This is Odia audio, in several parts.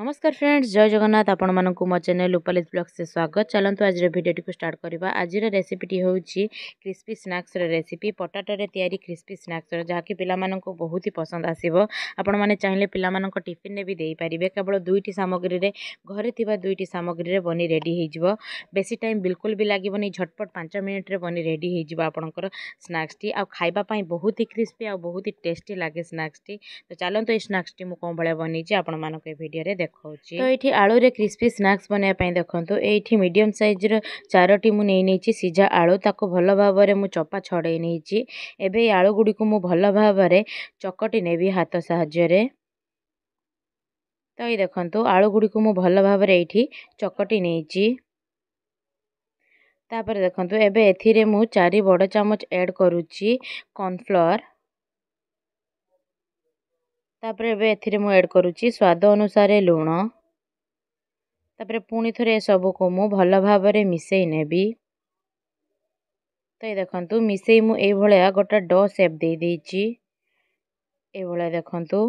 নমস্কার ফ্রেন্ডস জয় জগন্নাথ আপনার মো চ্যানেল উপালিত ব্লগসে স্বাগত চলতু আজর ভিডিওটি স্টার্ট করা আজর রেসিপিটি হচ্ছে ক্রিস্পি স্নাক্সর রেসিপি পটাটোরে তৈরি ক্রিস্পি স্নাক্সর যা কি পিলা বহুত পসন্দ আসব আপন মানে চাইলে পিলা টিফিনে বি দেইপারে কেবল দুইটি সামগ্রীরে ঘরে থাকা দুইটি সামগ্রীরে বনি রেডি হয়ে বেশি টাইম বিলকুল বি লাগবনি ঝটপট পাঁচ মিনিটরে বনি রেডি হয়ে আপনার স্নাক্সটি আইবা বহুত হি ক্রিস্পি আহত টেস্টি লাগে স্নাক্সটি তো চলতু এই স্নাক্সটি মু কোভাবে বনাইছি আপনার ভিডিওরে ଦେଖାଉଛି ତ ଏଇଠି ଆଳୁରେ କ୍ରିସ୍ପି ସ୍ନାକ୍ସ ବନେଇବା ପାଇଁ ଦେଖନ୍ତୁ ଏଇଠି ମିଡ଼ିୟମ ସାଇଜ୍ର ଚାରୋଟି ମୁଁ ନେଇ ନେଇଛି ସିଝା ଆଳୁ ତାକୁ ଭଲ ଭାବରେ ମୁଁ ଚପା ଛଡ଼େଇ ନେଇଛି ଏବେ ଏଇ ଆଳୁଗୁଡ଼ିକୁ ମୁଁ ଭଲ ଭାବରେ ଚକଟି ନେବି ହାତ ସାହାଯ୍ୟରେ ତ ଏଇ ଦେଖନ୍ତୁ ଆଳୁଗୁଡ଼ିକୁ ମୁଁ ଭଲ ଭାବରେ ଏଇଠି ଚକଟି ନେଇଛି ତାପରେ ଦେଖନ୍ତୁ ଏବେ ଏଥିରେ ମୁଁ ଚାରି ବଡ଼ ଚାମଚ ଆଡ଼୍ କରୁଛି କର୍ଣ୍ଣଫ୍ଲୋର ତାପରେ ଏବେ ଏଥିରେ ମୁଁ ଏଡ଼୍ କରୁଛି ସ୍ୱାଦ ଅନୁସାରେ ଲୁଣ ତାପରେ ପୁଣି ଥରେ ଏସବୁକୁ ମୁଁ ଭଲ ଭାବରେ ମିଶାଇ ନେବି ତ ଏ ଦେଖନ୍ତୁ ମିଶାଇ ମୁଁ ଏଇଭଳିଆ ଗୋଟେ ଡ ସେପ୍ ଦେଇଛି ଏଇଭଳିଆ ଦେଖନ୍ତୁ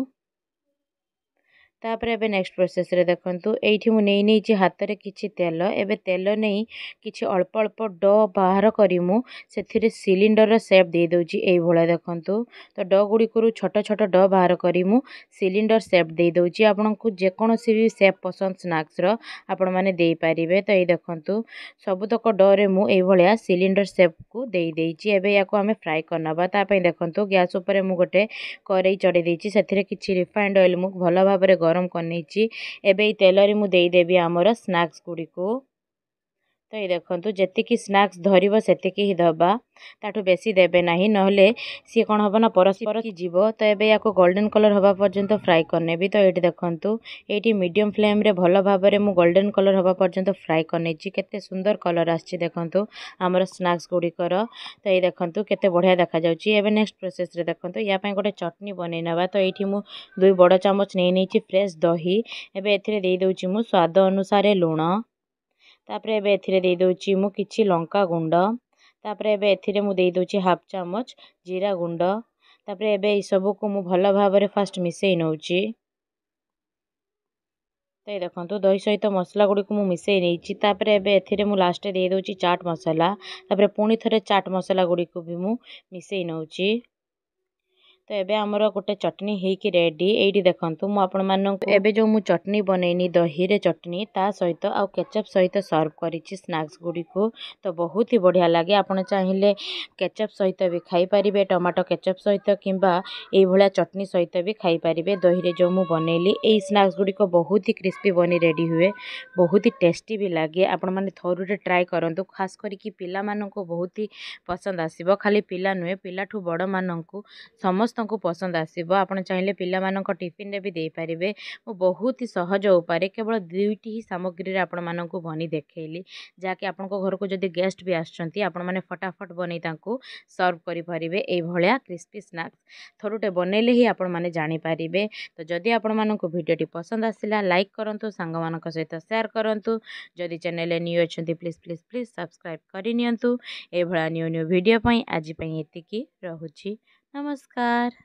ତାପରେ ଏବେ ନେକ୍ସଟ ପ୍ରୋସେସରେ ଦେଖନ୍ତୁ ଏଇଠି ମୁଁ ନେଇ ନେଇଛି ହାତରେ କିଛି ତେଲ ଏବେ ତେଲ ନେଇ କିଛି ଅଳ୍ପ ଅଳ୍ପ ଡ ବାହାର କରି ମୁଁ ସେଥିରେ ସିଲିଣ୍ଡରର ସେପ୍ ଦେଇଦେଉଛି ଏଇଭଳିଆ ଦେଖନ୍ତୁ ତ ଡ ଗୁଡ଼ିକରୁ ଛୋଟ ଛୋଟ ଡ ବାହାର କରି ମୁଁ ସିଲିଣ୍ଡର ସେପ୍ ଦେଇଦେଉଛି ଆପଣଙ୍କୁ ଯେକୌଣସି ବି ସେପ୍ ପସନ୍ଦ ସ୍ନାକ୍ସର ଆପଣମାନେ ଦେଇପାରିବେ ତ ଏଇ ଦେଖନ୍ତୁ ସବୁତକ ଡରେ ମୁଁ ଏଇଭଳିଆ ସିଲିଣ୍ଡର ସେପ୍କୁ ଦେଇଦେଇଛି ଏବେ ଏହାକୁ ଆମେ ଫ୍ରାଏ କରିନେବା ତା ପାଇଁ ଦେଖନ୍ତୁ ଗ୍ୟାସ୍ ଉପରେ ମୁଁ ଗୋଟେ କରେଇ ଚଢ଼େଇ ଦେଇଛି ସେଥିରେ କିଛି ରିଫାଇଣ୍ଡ ଅଏଲ୍ ମୁଁ ଭଲ ଭାବରେ ଗରମ ଗରମ କରିନେଇଛି ଏବେ ଏଇ ତେଲରେ ମୁଁ ଦେଇଦେବି ଆମର ସ୍ନାକ୍ସ ଗୁଡ଼ିକୁ ତ ଏଇ ଦେଖନ୍ତୁ ଯେତିକି ସ୍ନାକ୍ସ ଧରିବ ସେତିକି ହିଁ ଦେବା ତା'ଠୁ ବେଶୀ ଦେବେ ନାହିଁ ନହେଲେ ସିଏ କ'ଣ ହେବ ନା ପରସ୍ପର କି ଯିବ ତ ଏବେ ୟାକୁ ଗୋଲ୍ଡେନ୍ କଲର୍ ହେବା ପର୍ଯ୍ୟନ୍ତ ଫ୍ରାଏ କରିନେବି ତ ଏଇଠି ଦେଖନ୍ତୁ ଏଇଠି ମିଡ଼ିୟମ୍ ଫ୍ଲେମ୍ରେ ଭଲ ଭାବରେ ମୁଁ ଗୋଲ୍ଡେନ୍ କଲର୍ ହେବା ପର୍ଯ୍ୟନ୍ତ ଫ୍ରାଏ କରିନେଇଛି କେତେ ସୁନ୍ଦର କଲର୍ ଆସିଛି ଦେଖନ୍ତୁ ଆମର ସ୍ନାକ୍ସ ଗୁଡ଼ିକର ତ ଏଇ ଦେଖନ୍ତୁ କେତେ ବଢ଼ିଆ ଦେଖାଯାଉଛି ଏବେ ନେକ୍ସଟ ପ୍ରୋସେସ୍ରେ ଦେଖନ୍ତୁ ୟା ପାଇଁ ଗୋଟେ ଚଟନି ବନେଇ ନେବା ତ ଏଇଠି ମୁଁ ଦୁଇ ବଡ଼ ଚାମଚ ନେଇ ନେଇଛି ଫ୍ରେଶ୍ ଦହି ଏବେ ଏଥିରେ ଦେଇଦେଉଛି ମୁଁ ସ୍ୱାଦ ଅନୁସାରେ ଲୁଣ ତା'ପରେ ଏବେ ଏଥିରେ ଦେଇ ଦେଉଛି ମୁଁ କିଛି ଲଙ୍କା ଗୁଣ୍ଡ ତା'ପରେ ଏବେ ଏଥିରେ ମୁଁ ଦେଇ ଦେଉଛି ହାଫ୍ ଚାମଚ ଜିରା ଗୁଣ୍ଡ ତା'ପରେ ଏବେ ଏଇସବୁକୁ ମୁଁ ଭଲ ଭାବରେ ଫାଷ୍ଟ ମିଶାଇ ନେଉଛି ତ ଏଇ ଦେଖନ୍ତୁ ଦହି ସହିତ ମସଲା ଗୁଡ଼ିକୁ ମୁଁ ମିଶାଇ ନେଇଛି ତା'ପରେ ଏବେ ଏଥିରେ ମୁଁ ଲାଷ୍ଟରେ ଦେଇଦେଉଛି ଚାଟ୍ ମସଲା ତା'ପରେ ପୁଣି ଥରେ ଚାଟ୍ ମସଲା ଗୁଡ଼ିକୁ ବି ମୁଁ ମିଶାଇ ନେଉଛି ତ ଏବେ ଆମର ଗୋଟେ ଚଟନି ହେଇକି ରେଡ଼ି ଏଇଠି ଦେଖନ୍ତୁ ମୁଁ ଆପଣମାନଙ୍କୁ ଏବେ ଯେଉଁ ମୁଁ ଚଟନି ବନେଇନି ଦହିରେ ଚଟନି ତା ସହିତ ଆଉ କେଚପ୍ ସହିତ ସର୍ଭ କରିଛି ସ୍ନାକ୍ସ ଗୁଡ଼ିକୁ ତ ବହୁତ ହି ବଢ଼ିଆ ଲାଗେ ଆପଣ ଚାହିଁଲେ କେଚପ୍ ସହିତ ବି ଖାଇପାରିବେ ଟମାଟୋ କେଚପ୍ ସହିତ କିମ୍ବା ଏଇଭଳିଆ ଚଟନି ସହିତ ବି ଖାଇପାରିବେ ଦହିରେ ଯେଉଁ ମୁଁ ବନେଇଲି ଏଇ ସ୍ନାକ୍ସ ଗୁଡ଼ିକ ବହୁତ ହି କ୍ରିସ୍ପି ବନି ରେଡ଼ି ହୁଏ ବହୁତ ହି ଟେଷ୍ଟି ବି ଲାଗେ ଆପଣମାନେ ଥରୁରେ ଟ୍ରାଏ କରନ୍ତୁ ଖାସ୍ କରିକି ପିଲାମାନଙ୍କୁ ବହୁତ ହି ପସନ୍ଦ ଆସିବ ଖାଲି ପିଲା ନୁହେଁ ପିଲାଠୁ ବଡ଼ମାନଙ୍କୁ ସମସ୍ତ ସମସ୍ତଙ୍କୁ ପସନ୍ଦ ଆସିବ ଆପଣ ଚାହିଁଲେ ପିଲାମାନଙ୍କ ଟିଫିନ୍ରେ ବି ଦେଇପାରିବେ ମୁଁ ବହୁତ ସହଜ ଉପାୟରେ କେବଳ ଦୁଇଟି ହିଁ ସାମଗ୍ରୀରେ ଆପଣମାନଙ୍କୁ ବନି ଦେଖାଇଲି ଯାହାକି ଆପଣଙ୍କ ଘରକୁ ଯଦି ଗେଷ୍ଟ ବି ଆସୁଛନ୍ତି ଆପଣମାନେ ଫଟାଫଟ ବନେଇ ତାଙ୍କୁ ସର୍ଭ କରିପାରିବେ ଏଇଭଳିଆ କ୍ରିସ୍ପି ସ୍ନାକ୍ସ ଥରୁଟେ ବନେଇଲେ ହିଁ ଆପଣମାନେ ଜାଣିପାରିବେ ତ ଯଦି ଆପଣମାନଙ୍କୁ ଭିଡ଼ିଓଟି ପସନ୍ଦ ଆସିଲା ଲାଇକ୍ କରନ୍ତୁ ସାଙ୍ଗମାନଙ୍କ ସହିତ ସେୟାର କରନ୍ତୁ ଯଦି ଚ୍ୟାନେଲରେ ନ୍ୟୁ ଅଛନ୍ତି ପ୍ଲିଜ୍ ପ୍ଲିଜ୍ ପ୍ଲିଜ୍ ସବସ୍କ୍ରାଇବ୍ କରିନିଅନ୍ତୁ ଏଇଭଳିଆ ନ୍ୟୁ ନ୍ୟୁ ଭିଡ଼ିଓ ପାଇଁ ଆଜି ପାଇଁ ଏତିକି ରହୁଛି नमस्कार